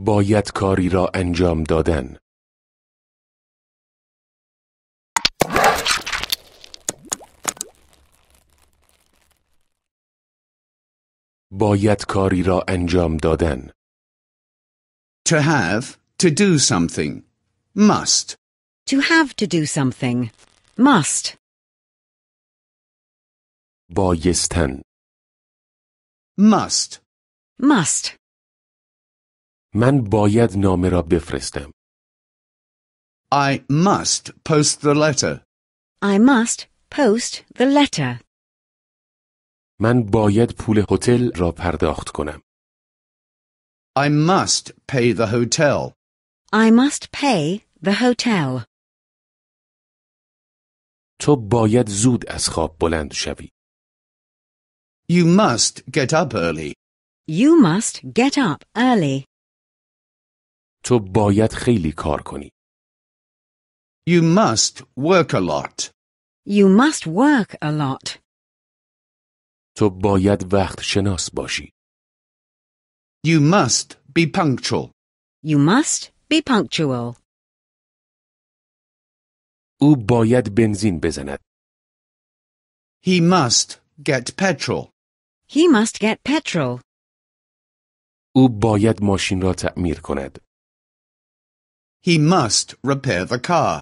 باید کاری را انجام دادن باید کاری را انجام دادن To have, to do something, must. To have to do something, must. بایستن must. Must. من باید نامه را بفرستم. I must post the letter. I must post the letter. من باید پول هتل را پرداخت کنم. I must pay the hotel. I must pay the hotel. تو باید زود از خواب بلند شوی. You must get up early. You must get up early. تو باید خیلی کار کنی. You must work a lot. You must work a lot. تو باید وقت شناس باشی. You must be punctual. You must be punctual. او باید بنزین بزند. He must get petrol. He must get petrol. او باید ماشین را تعمیر کند. He must repair the car.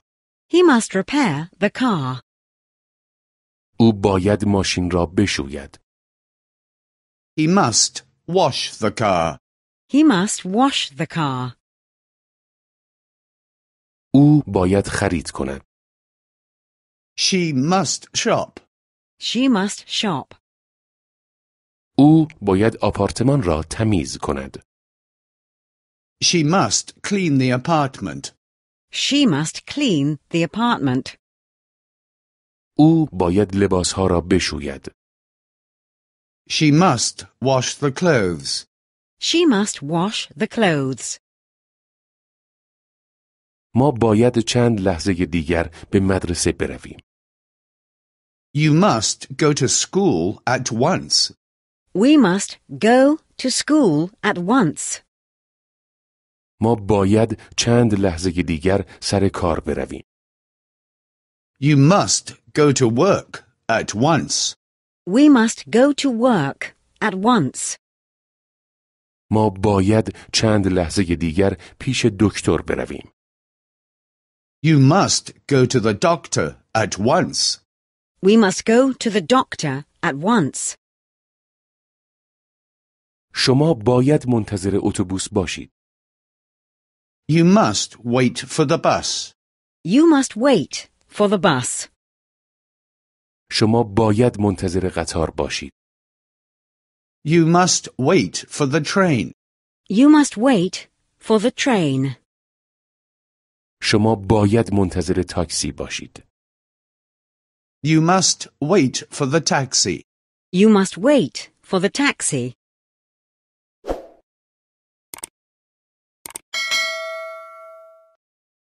He must repair the car. او باید ماشین را بشوید. He must wash the car. He must wash the car. او باید خرید کند. She must shop. She must shop. او باید آپارتمان را تمیز کند. She must clean the apartment. She must clean the apartment. او باید لباسها را بشوید. She must wash the clothes. She must wash the clothes. ما باید چند لحظه دیگر به مدرسه برویم. You must go to school at once. We must go to school at once. ما باید چند لحظه دیگر سر کار برویم. You must go to work at once. We must go to work at once. ما باید چند لحظه دیگر پیش دکتر برویم. You must go to the doctor at once. We must go to the doctor at once. شما باید منتظر اتوبوس باشید. You must wait for the bus. You must wait for the bus. شما باید منتظر قطار باشید. You must wait for the train. You must wait for the train. شما باید منتظر تاکسی باشید. You must wait for the taxi. You must wait for the taxi.